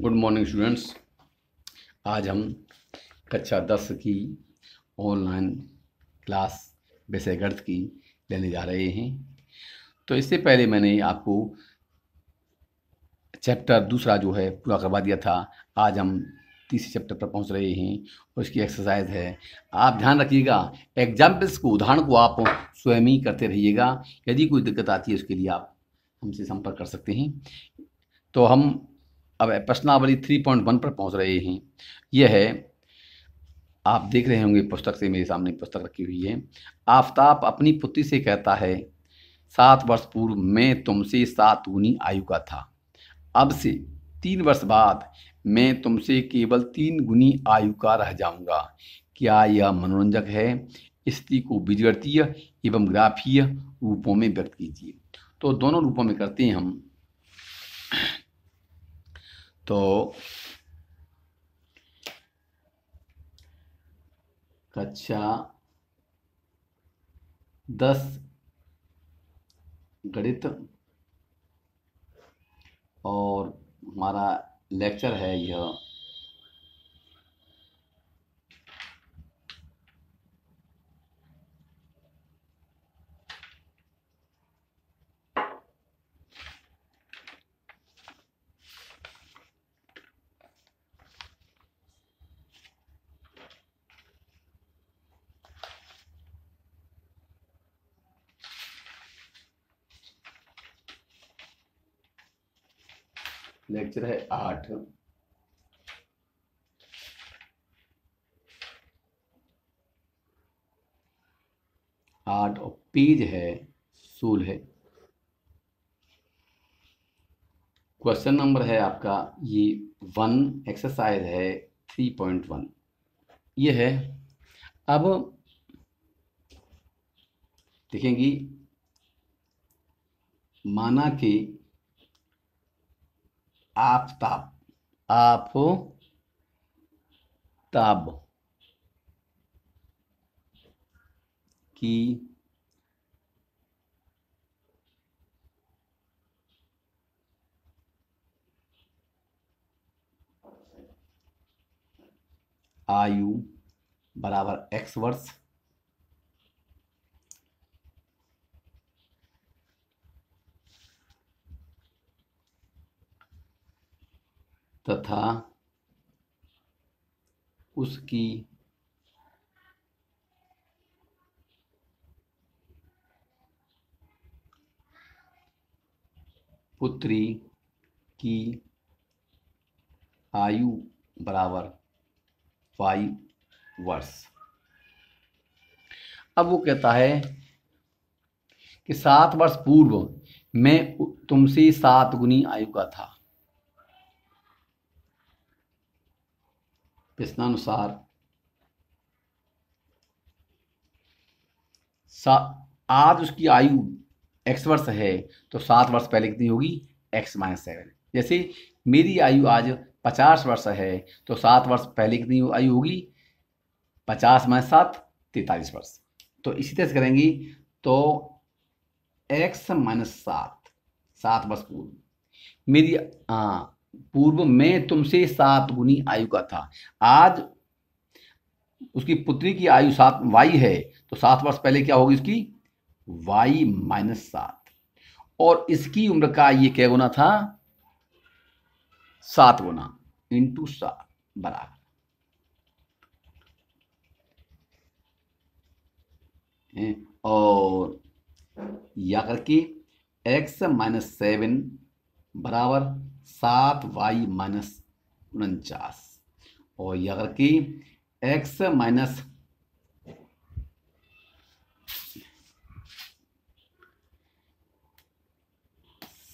Good morning students आज हम कक्षा दस की ऑनलाइन क्लास विषय गर्द की लेने जा रहे हैं तो इससे पहले मैंने आपको चैप्टर दूसरा जो है पूरा करवा दिया था आज हम तीसरे चैप्टर पर पहुंच रहे हैं और इसकी एक्सरसाइज है आप ध्यान रखिएगा एग्जाम्पल्स को उदाहरण को आप स्वयं ही करते रहिएगा यदि कोई दिक्कत आती है उसके लिए आप हमसे संपर्क कर सकते हैं तो हम अब प्रश्नावली थ्री पॉइंट वन पर पहुंच रहे हैं यह है आप देख रहे होंगे पुस्तक से मेरे सामने पुस्तक रखी हुई है आफ्ताब अपनी पुत्री से कहता है सात वर्ष पूर्व मैं तुमसे सात गुनी आयु का था अब से तीन वर्ष बाद मैं तुमसे केवल तीन गुनी आयु का रह जाऊंगा क्या यह मनोरंजक है स्त्री को बीजगणतीय एवं ग्राफीय रूपों में व्यक्त कीजिए तो दोनों रूपों में करते हैं हम तो कक्षा दस गणित और हमारा लेक्चर है यह लेक्चर है आठ आठ और पीज है सूल है क्वेश्चन नंबर है आपका ये वन एक्सरसाइज है थ्री पॉइंट वन ये है अब देखेंगी माना कि आफ्ताब आफ ताब की आयु बराबर एक्स वर्ष तथा उसकी पुत्री की आयु बराबर फाइव वर्ष अब वो कहता है कि सात वर्ष पूर्व मैं तुमसे सात गुनी आयु का था प्रश्नानुसार आज उसकी आयु एक्स वर्ष है तो सात वर्ष पहले कितनी होगी एक्स माइनस सेवन जैसे मेरी आयु आज पचास वर्ष है तो सात वर्ष पहले कितनी आयु होगी पचास माइनस सात तैतालीस वर्ष तो इसी तरह से करेंगी तो एक्स माइनस सात सात वर्ष पूर्व मेरी हाँ, पूर्व में तुमसे सात गुनी आयु का था आज उसकी पुत्री की आयु सात वाई है तो सात वर्ष पहले क्या होगी इसकी वाई माइनस सात और इसकी उम्र का ये क्या गुना था सात गुना इंटू सात बराबर और या करके एक्स माइनस सेवन बराबर सात वाई माइनस उनचास और ये अगर कि एक्स माइनस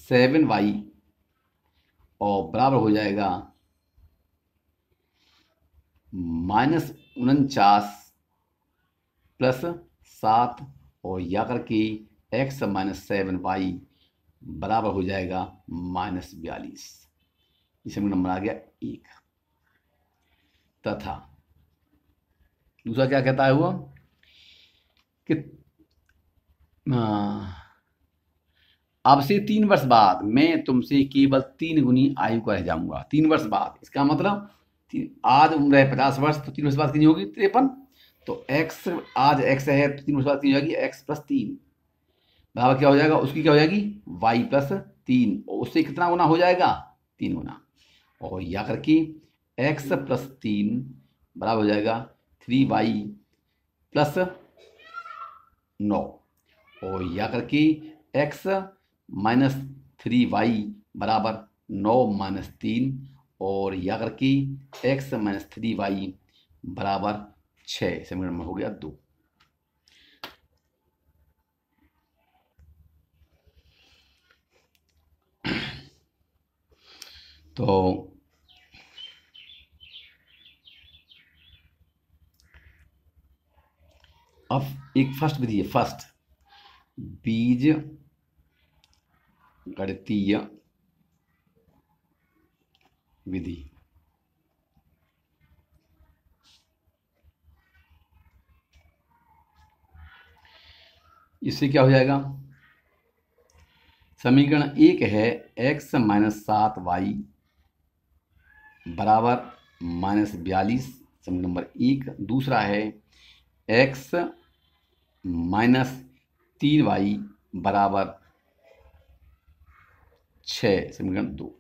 सेवन वाई और बराबर हो जाएगा माइनस उनचास प्लस सात और या करके एक्स माइनस सेवन वाई बराबर हो जाएगा माइनस बयालीस इसे नंबर आ गया एक तथा दूसरा क्या कहता है वो कि अब से तीन वर्ष बाद मैं तुमसे केवल तीन गुनी आयु का रह जाऊंगा तीन वर्ष बाद इसका मतलब आज उम्र है पचास वर्ष तो तीन वर्ष बाद कितनी होगी तिरपन तो एक्स आज एक्स है तो तीन वर्ष बाद कितनी होगी एक्स प्लस तीन बराबर क्या हो जाएगा उसकी क्या हो जाएगी वाई प्लस तीन उससे कितना गुना हो जाएगा तीन गुना और या करके एक्स प्लस तीन बराबर हो जाएगा थ्री वाई प्लस नौ और या करके एक्स माइनस थ्री वाई बराबर नौ माइनस तीन और या करके एक्स माइनस थ्री वाई बराबर छः समीकरण में हो गया दो तो अब एक फर्स्ट विधि है फर्स्ट बीज गणितीय विधि इससे क्या हो जाएगा समीकरण एक है एक्स माइनस सात वाई बराबर माइनस बयालीस समीकरण नंबर एक दूसरा है एक्स माइनस तीन वाई बराबर छ समीकरण दो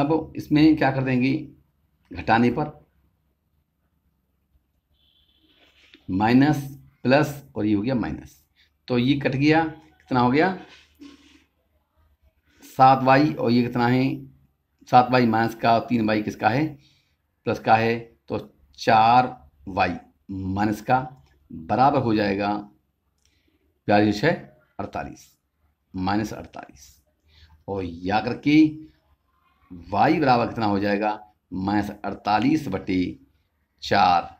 अब इसमें क्या कर देंगे घटाने पर माइनस प्लस और ये हो गया माइनस तो ये कट गया कितना हो गया सात वाई और ये कितना है सात वाई माइनस का और तीन वाई किसका है प्लस का है तो चार वाई माइनस का बराबर हो जाएगा बयालीस है अड़तालीस माइनस अड़तालीस और या करके वाई बराबर कितना हो जाएगा माइनस अड़तालीस बटे चार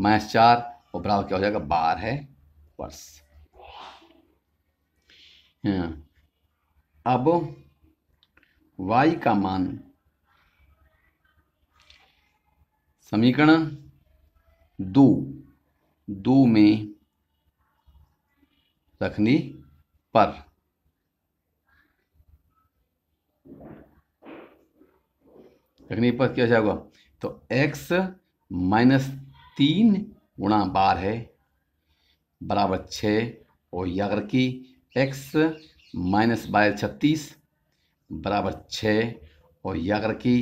माइनस चार और बराबर क्या हो जाएगा बार है वर्ष हाँ। अब y का मान समीकरण दो दो में रखने पर रखने पर क्या जाएगा तो x माइनस तीन गुणा बार है बराबर छः और यागर की एक्स माइनस बारह छत्तीस बराबर छः और यागर की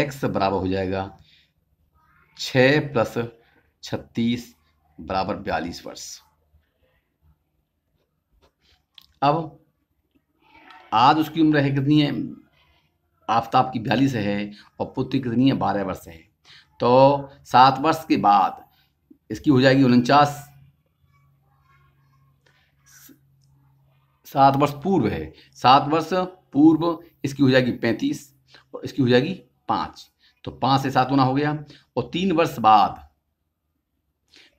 एक्स बराबर हो जाएगा छः प्लस छत्तीस बराबर बयालीस वर्ष अब आज उसकी उम्र है कितनी है आफ्ताब की बयालीस है और पुत्री कितनी है बारह वर्ष है तो सात वर्ष के बाद इसकी हो जाएगी उनचास सात वर्ष पूर्व है सात वर्ष पूर्व इसकी हो जाएगी पैंतीस और इसकी हो जाएगी पांच तो पांच से सात गुना हो गया और तीन वर्ष बाद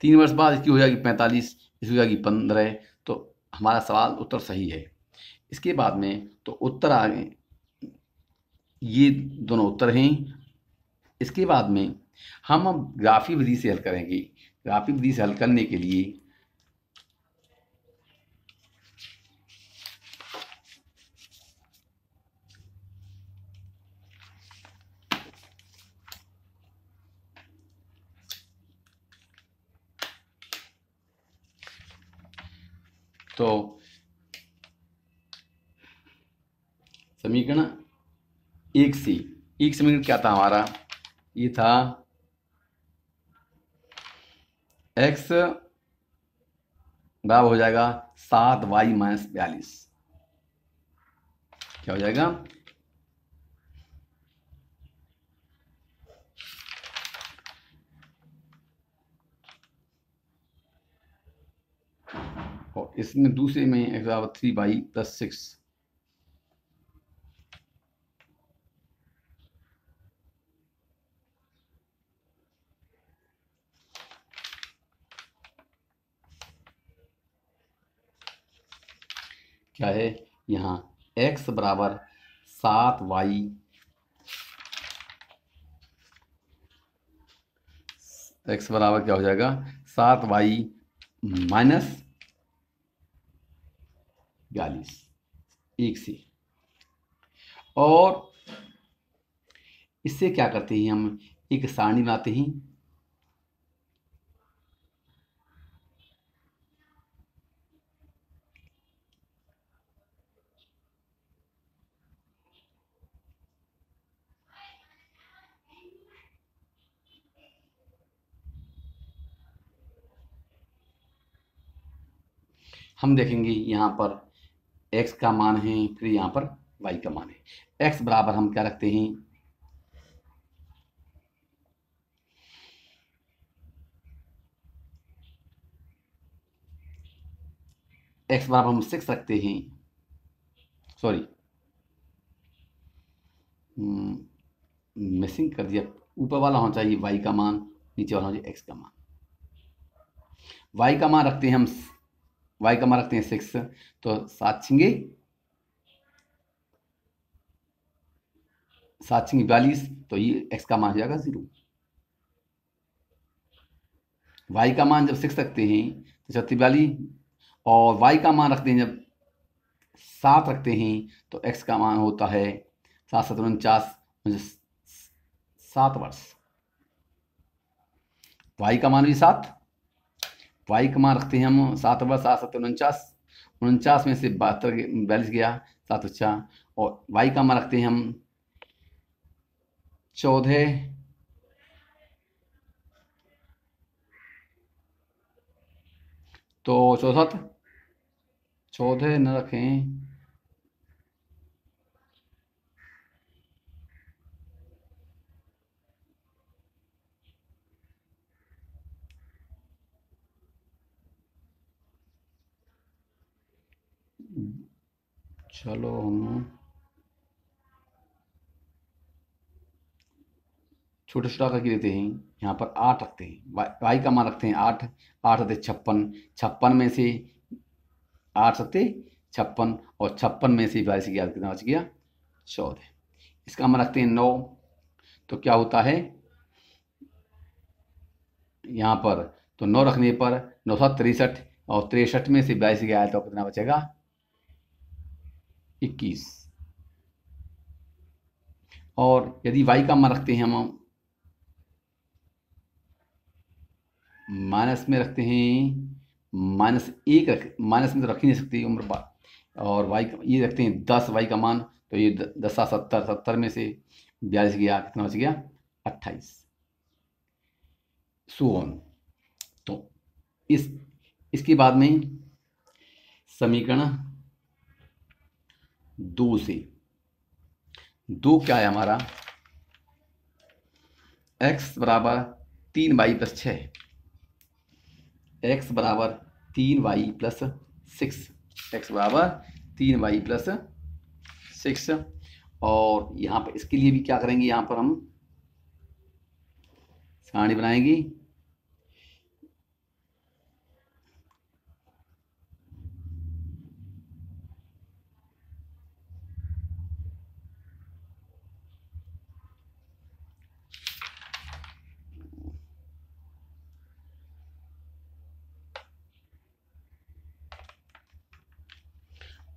तीन वर्ष बाद इसकी हो जाएगी पैंतालीस इसकी हो जाएगी पंद्रह तो हमारा सवाल उत्तर सही है इसके बाद में तो उत्तर आ गए ये दोनों उत्तर हैं इसके बाद में हम अब ग्राफी विधि से हल करेंगे ग्राफिक डिज हल करने के लिए तो समीकरण एक सी एक समीकरण क्या था हमारा ये था एक्स बराबर हो जाएगा सात वाई माइनस बयालीस क्या हो जाएगा और इसमें दूसरे में x three by plus six क्या है यहाँ x बराबर सात वाई एक्स बराबर क्या हो जाएगा सात वाई माइनस बयालीस एक से और इससे क्या करते हैं हम एक सारणी बनाते हैं हम देखेंगे यहाँ पर एक्स का मान है फिर यहाँ पर वाई का मान है एक्स बराबर हम क्या रखते हैं एक्स बराबर हम सिक्स रखते हैं सॉरी मिसिंग hmm, कर दिया ऊपर वाला होना चाहिए वाई का मान नीचे वाला होना चाहिए एक्स का मान वाई का मान रखते हैं हम वाई का मान रखते हैं सिक्स तो सात छिंगे सात छिंगे बयालीस तो ये एक्स का मान हो जाएगा जीरो वाई का मान जब सिक्स रखते हैं तो छत्तीस बयालीस और वाई का मान रखते हैं जब सात रखते हैं तो एक्स का मान होता है सात सत्तर उनचास सात वर्ष वाई का मान भी सात वाई का मान रखते हैं हम सात बस सात सत्तर उनचास उनचास में से बहत्तर बयालीस गया सात उच्चा और वाई का मान रखते हैं हम चौदह तो चौसठ चौदह न रखें चलो हम छोटा छोटा करके देते हैं यहाँ पर आठ रखते हैं वाई का मान रखते हैं आठ आठ सत्य छप्पन छप्पन में से आठ सत्य छप्पन और छप्पन में से बाईस ग्यारह कितना बच गया चौदह इसका मान रखते हैं नौ तो क्या होता है यहाँ पर तो नौ रखने पर नौ सौ तिरसठ और तिरसठ में से बाईस गया तो कितना बचेगा इक्कीस और यदि वाई का मान रखते हैं हम माइनस में रखते हैं माइनस एक रख माइनस में तो रख ही नहीं सकते उम्र बात और वाई का ये रखते हैं दस वाई का मान तो ये दस सात सत्तर सत्तर में से बयालीस गया कितना बच गया अट्ठाईस सो ऑन तो इस इसके बाद में समीकरण दो से दो क्या है हमारा एक्स बराबर तीन वाई प्लस छः एक्स बराबर तीन वाई प्लस सिक्स एक्स बराबर तीन वाई प्लस सिक्स और यहाँ पर इसके लिए भी क्या करेंगे यहाँ पर हम सारणी बनाएंगे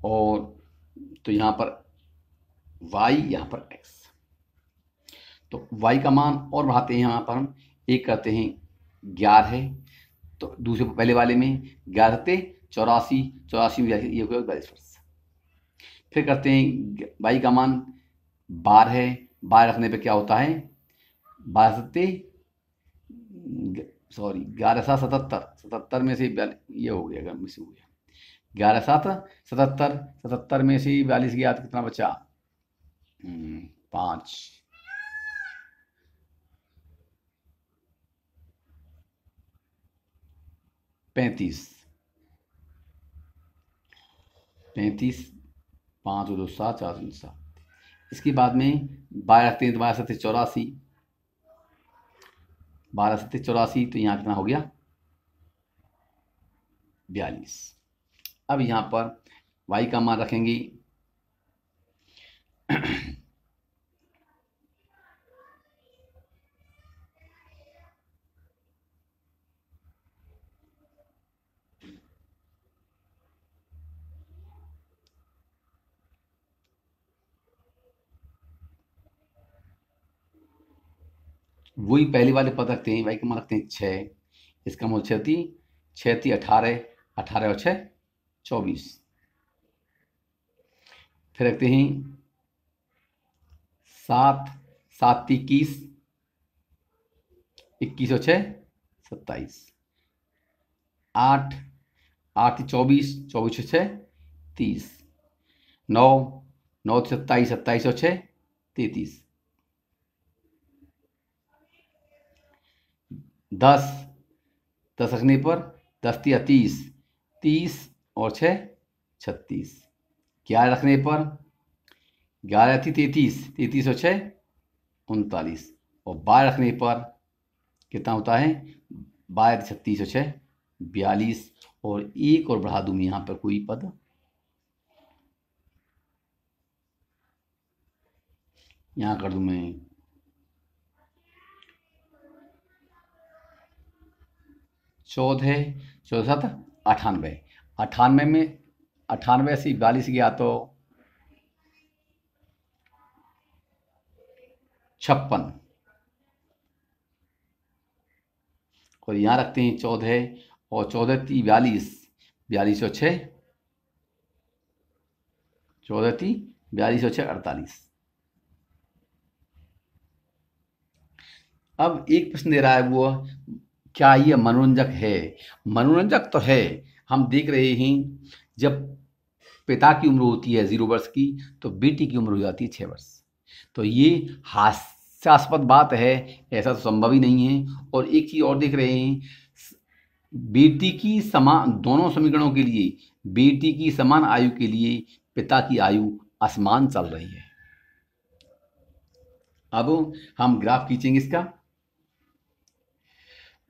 और तो यहाँ पर y यहाँ पर x तो y का मान और बढ़ाते हैं यहाँ पर हम एक करते हैं ग्यारह है तो दूसरे पहले वाले में ग्यारह थे चौरासी चौरासी में ये हुआ बयालीस वर्ष फिर करते हैं y का मान बारह है बारह रखने पे क्या होता है बारह सत्ते सॉरी ग्यारह सा सतहत्तर सतहत्तर में से ये हो गया मिस हो गया ग्यारह सात सतहत्तर सतहत्तर में से बयालीस गया तो कितना बचा हम्म, पांच पैंतीस पैंतीस पांच दो सात चार दो सात इसके बाद में बारह तीन तो बारह सत्य चौरासी बारह सत्य चौरासी तो यहां कितना हो गया बयालीस अब यहाँ पर वाई का मान रखेंगी वही पहली वाले पद रखते हैं वाई का मान रखते हैं छः इसका मोल छी छी थी अठारह अठारह और छः चौबीस फिर रखते हैं सात सात इक्कीस इक्कीस और छः सत्ताईस आठ आठ चौबीस चौबीस और छः तीस नौ नौ सत्ताईस सत्ताईस और छः तैतीस दस दस रखने पर दस तीस तीस और छः छत्तीस ग्यारह रखने पर ग्यारह थी तैतीस तैतीस और छः उनतालीस और बारह रखने पर कितना होता है बारह छत्तीस और छः बयालीस और एक और बढ़ा दूंगी यहाँ पर कोई पद यहाँ कर दूँ मैं चौदह चौदह सात अठानवे अठानवे में अठानवे से बयालीस गया तो छप्पन और यहाँ रखते हैं चौदह और चौदह ती बयालीस बयालीस सौ छः चौदह ती बयालीस सौ छः अड़तालीस अब एक प्रश्न दे रहा है वो क्या ये मनोरंजक है मनोरंजक तो है हम देख रहे हैं जब पिता की उम्र होती है ज़ीरो वर्ष की तो बेटी की उम्र हो जाती है छः वर्ष तो ये हास्यास्पद बात है ऐसा तो संभव ही नहीं है और एक चीज़ और देख रहे हैं बेटी की समान दोनों समीकरणों के लिए बेटी की समान आयु के लिए पिता की आयु आसमान चल रही है अब हम ग्राफ खींचेंगे इसका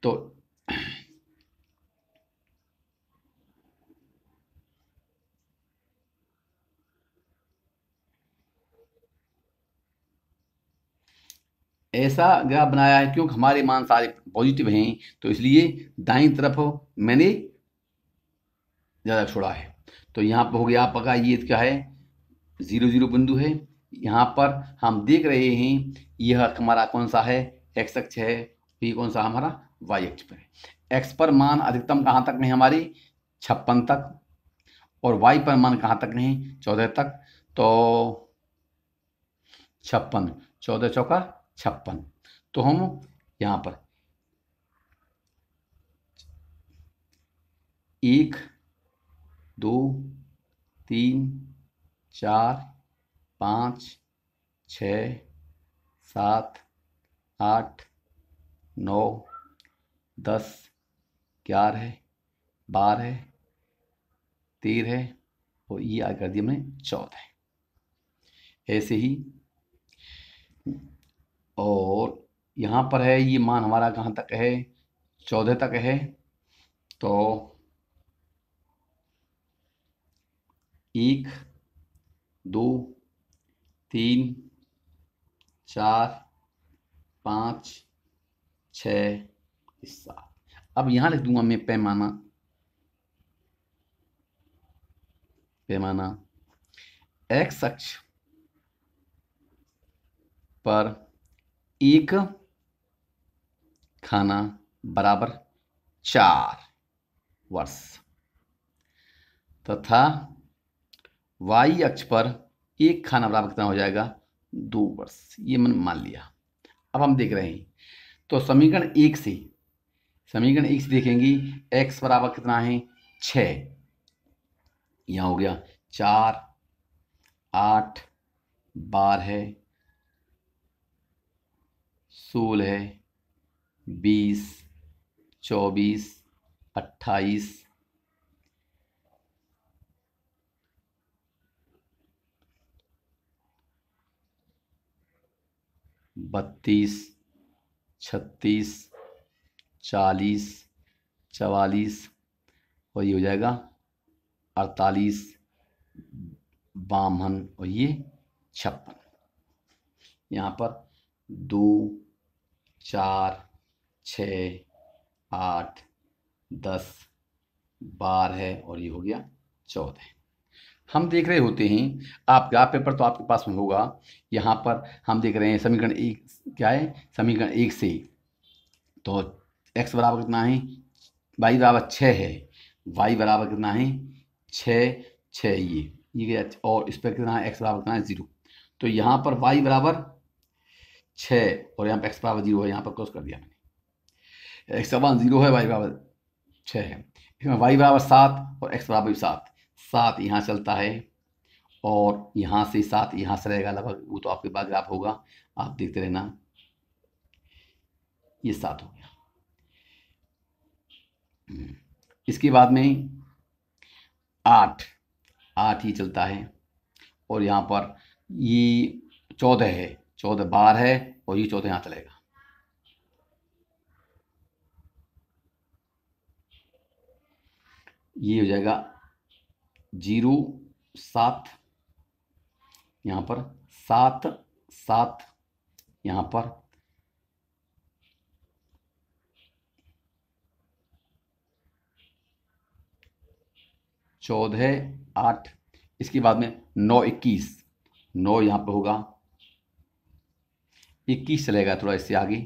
तो ऐसा ग्राफ बनाया है क्योंकि हमारे मान सारे पॉजिटिव हैं तो इसलिए दाई तरफ मैंने ज़्यादा छोड़ा है तो यहाँ पर हो गया पका ये क्या है ज़ीरो ज़ीरो बिंदु है यहाँ पर हम देख रहे हैं यह हमारा कौन सा है एक्स अक्ष है तो ये कौन सा हमारा वाई अक्ष पर है एक्स पर मान अधिकतम कहाँ तक में हमारे छप्पन तक और वाई पर मान कहाँ तक नहीं चौदह तक तो छप्पन चौदह चौका छप्पन तो हम यहाँ पर एक दो तीन चार पाँच छ सात आठ नौ दस ग्यारह बारह तेरह और ये आ कर दिया हमने चौदह ऐसे ही और यहाँ पर है ये मान हमारा कहाँ तक है चौदह तक है तो एक दो तीन चार पाँच छ सात अब यहाँ लिख दूंगा मैं पैमाना पैमाना एक्स अक्ष पर एक खाना बराबर चार वर्ष तथा वाई अक्ष पर एक खाना बराबर कितना हो जाएगा दो वर्ष ये मन मान लिया अब हम देख रहे हैं तो समीकरण एक से समीकरण एक से देखेंगे एक्स बराबर कितना है छ यहाँ हो गया चार आठ बारह सोलह बीस चौबीस अट्ठाईस बत्तीस छत्तीस चालीस चवालीस और ये हो जाएगा अड़तालीस बामन और ये छप्पन यहाँ पर दो चार छ आठ दस बारह और ये हो गया चौदह हम देख रहे होते हैं आप पेपर तो आपके पास में होगा यहाँ पर हम देख रहे हैं समीकरण एक क्या है समीकरण एक से तो एक्स बराबर कितना है वाई बराबर छः है वाई बराबर कितना है छ छः ये ये और इस पर कितना है एक्स बराबर कितना है ज़ीरो तो यहाँ पर वाई बराबर छः और यहाँ पर एक्स पावर जीरो है यहाँ पर क्रॉस कर दिया मैंने एक्स पावर जीरो है वाई पावर छः है इसमें वाई बराबर सात और एक्स बराबर सात सात यहाँ चलता है और यहाँ से सात यहाँ से रहेगा लगभग वो तो आपके पास ग्राफ होगा आप देखते रहना ये सात हो गया हम्म। इसके बाद में आठ आठ ही चलता है और यहाँ पर ये चौदह है चौदह बार है और ये चौदह यहां चलेगा ये हो जाएगा जीरो सात यहां पर सात सात यहां पर चौदह आठ इसके बाद में नौ इक्कीस नौ यहां पर होगा इक्कीस चलेगा थोड़ा इससे आगे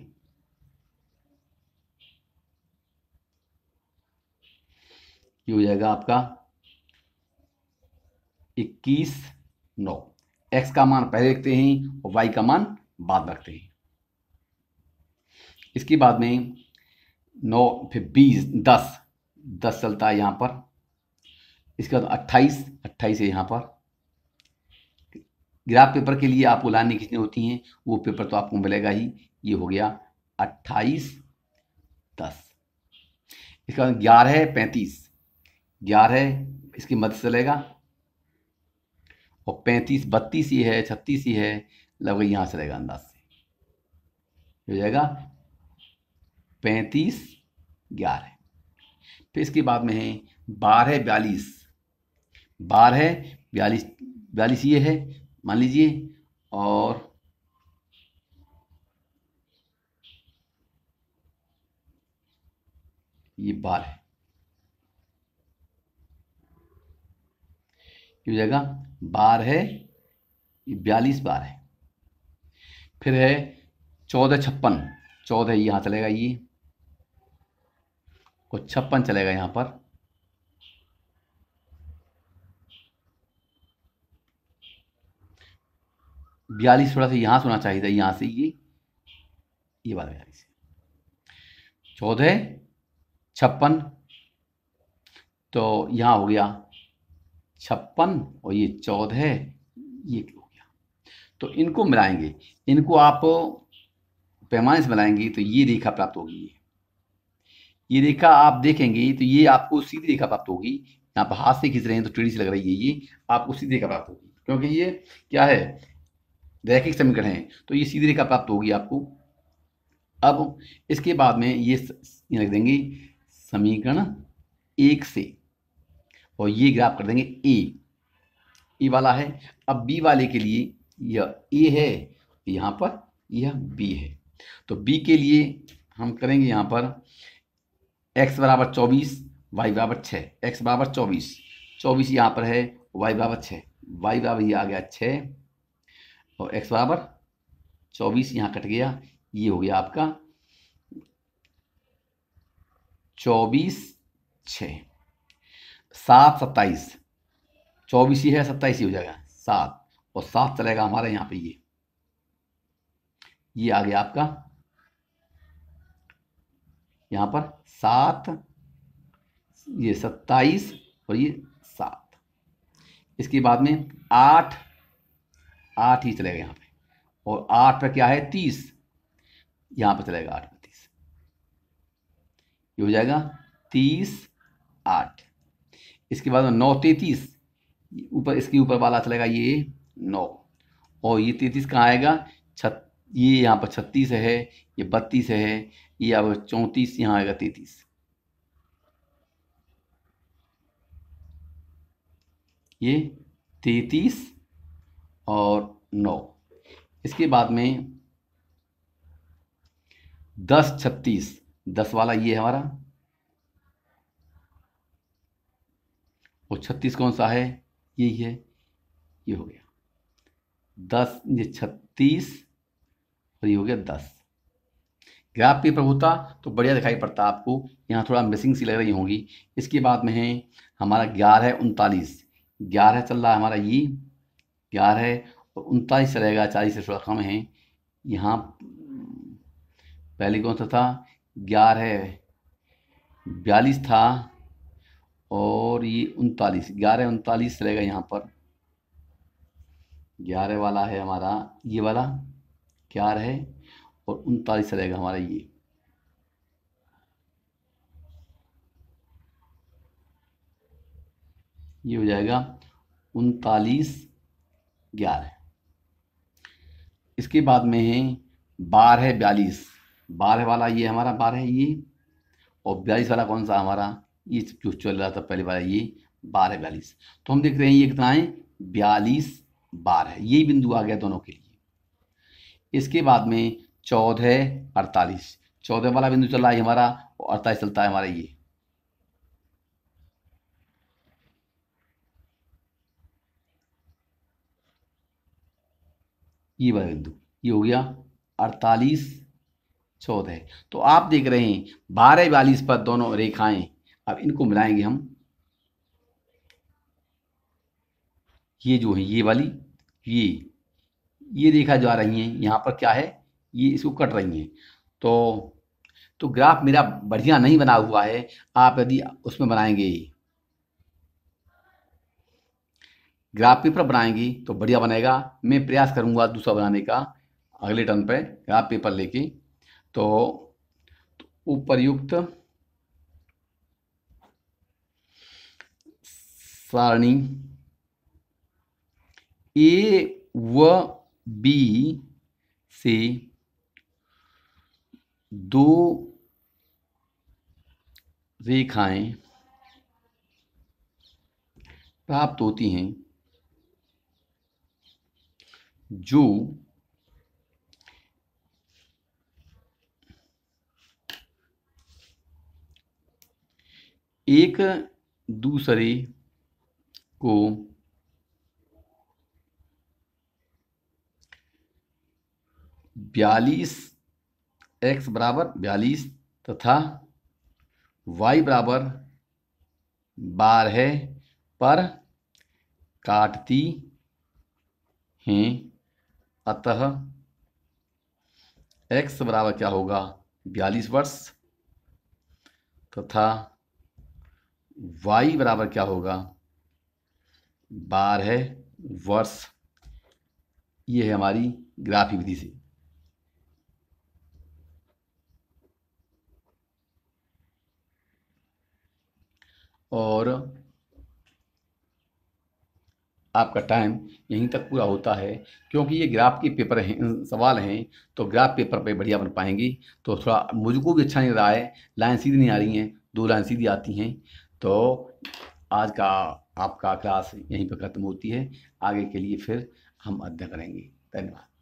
ये हो जाएगा आपका इक्कीस नौ एक्स का मान पहले रखते हैं और वाई का मान बाद रखते हैं इसके बाद में नौ फिर बीस दस दस चलता है यहां पर इसके बाद अट्ठाईस अट्ठाईस है यहां पर ग्राफ पेपर के लिए आपको लाने कितनी होती हैं वो पेपर तो आपको मिलेगा ही ये हो गया अट्ठाईस दस इसका ग्यारह पैंतीस ग्यारह इसकी मदद से चलेगा और पैंतीस बत्तीस ही है छत्तीस ही है लगभग यहाँ से रहेगा अंदाज से हो जाएगा पैंतीस ग्यारह फिर इसके बाद में है बारह बयालीस बारह बयालीस बयालीस ये है मान लीजिए और ये बार है क्यों जाएगा बार है ये बयालीस बार है फिर है चौदह छप्पन चौदह यहां चलेगा ये और छप्पन चलेगा यहां पर बयालीस थोड़ा सा यहाँ से होना चाहिए था यहाँ से ये ये बात बयालीस चौदह छप्पन तो यहाँ हो गया छप्पन और ये चौदह ये हो गया तो इनको मिलाएंगे इनको आप पैमाने से मिलाएंगे तो ये रेखा प्राप्त होगी ये ये रेखा आप देखेंगे तो ये आपको सीधी रेखा प्राप्त होगी यहाँ पर हाथ से खींच रहे हैं तो टीढ़ी सी लग रही है ये आपको सीधी रेखा प्राप्त होगी क्योंकि ये क्या है रैखिक समीकरण है तो ये सीधी रेखा प्राप्त होगी आपको अब इसके बाद में ये लिख देंगे समीकरण एक से और ये ग्राफ कर देंगे ए ए वाला है अब बी वाले के लिए यह ए है तो यहाँ पर यह बी है तो बी के लिए हम करेंगे यहाँ पर एक्स बराबर चौबीस वाई बराबर छः एक्स बराबर चौबीस चौबीस यहाँ पर है वाई बराबर छः वाई बराबर ये आ गया छः और एक्स बराबर चौबीस यहाँ कट गया ये हो गया आपका चौबीस छ सात सत्ताईस चौबीस ही है सत्ताईस ही हो जाएगा सात और सात चलेगा हमारे यहाँ पे ये ये आ गया आपका यहाँ पर सात ये सत्ताईस और ये सात इसके बाद में आठ आठ ही चलेगा यहाँ पे और आठ पर क्या है तीस यहाँ पे चलेगा आठ पर तीस ये हो जाएगा तीस आठ इसके बाद नौ तैतीस ऊपर इसके ऊपर वाला चलेगा ये नौ और ये तैतीस कहाँ आएगा छत ये यहाँ पर छत्तीस है ये बत्तीस है ये अब चौंतीस यहाँ आएगा तैतीस ये तैतीस और नौ इसके बाद में दस छत्तीस दस वाला ये हमारा और छत्तीस कौन सा है यही है ये हो गया दस ये छत्तीस और ये हो गया दस ग्राफ की प्रभुता तो बढ़िया दिखाई पड़ता आपको यहाँ थोड़ा मिसिंग सी लग रही होगी इसके बाद में है हमारा ग्यारह उनतालीस ग्यारह चल रहा है हमारा ये ग्यारह है और उनतालीस रहेगा चालीस से कम है यहाँ पहले कौन सा था ग्यारह है बयालीस था और ये उनतालीस ग्यारह उनतालीस रहेगा यहाँ पर ग्यारह वाला है हमारा ये वाला ग्यारह है और उनतालीस रहेगा हमारा ये ये हो जाएगा उनतालीस ग्यारह इसके बाद में है बारह बयालीस बारह वाला ये हमारा बारह है ये और बयालीस वाला कौन सा हमारा ये जो चल रहा था पहले वाला ये बारह बयालीस तो हम देख रहे हैं ये कितना है बयालीस बारह ये बिंदु आ गया दोनों के लिए इसके बाद में चौदह अड़तालीस चौदह वाला बिंदु चल रहा है हमारा और अड़तालीस चलता है हमारा ये ये वह बिंदु ये हो गया अड़तालीस चौदह तो आप देख रहे हैं बारह बयालीस पर दोनों रेखाएं अब इनको मिलाएंगे हम ये जो है ये वाली ये ये देखा जा रही है यहाँ पर क्या है ये इसको कट रही है तो तो ग्राफ मेरा बढ़िया नहीं बना हुआ है आप यदि उसमें बनाएंगे ग्राफ पेपर बनाएंगी तो बढ़िया बनेगा मैं प्रयास करूंगा दूसरा बनाने का अगले टर्न पे ग्राफ पेपर लेके तो उपरयुक्त सारणी ए व बी से दो रेखाएं प्राप्त होती हैं जो एक दूसरे को बयालीस एक्स बराबर बयालीस तथा वाई बराबर बारह पर काटती हैं अतः एक्स बराबर क्या होगा बयालीस वर्ष तथा वाई बराबर क्या होगा बारह वर्ष ये है हमारी ग्राफी विधि से और आपका टाइम यहीं तक पूरा होता है क्योंकि ये ग्राफ के पेपर हैं सवाल हैं तो ग्राफ पेपर पे बढ़िया बन पाएंगी तो थोड़ा मुझको भी अच्छा नहीं रहा है लाइन सीधी नहीं आ रही हैं दो लाइन सीधी आती हैं तो आज का आपका क्लास यहीं पर ख़त्म होती है आगे के लिए फिर हम अध्ययन करेंगे धन्यवाद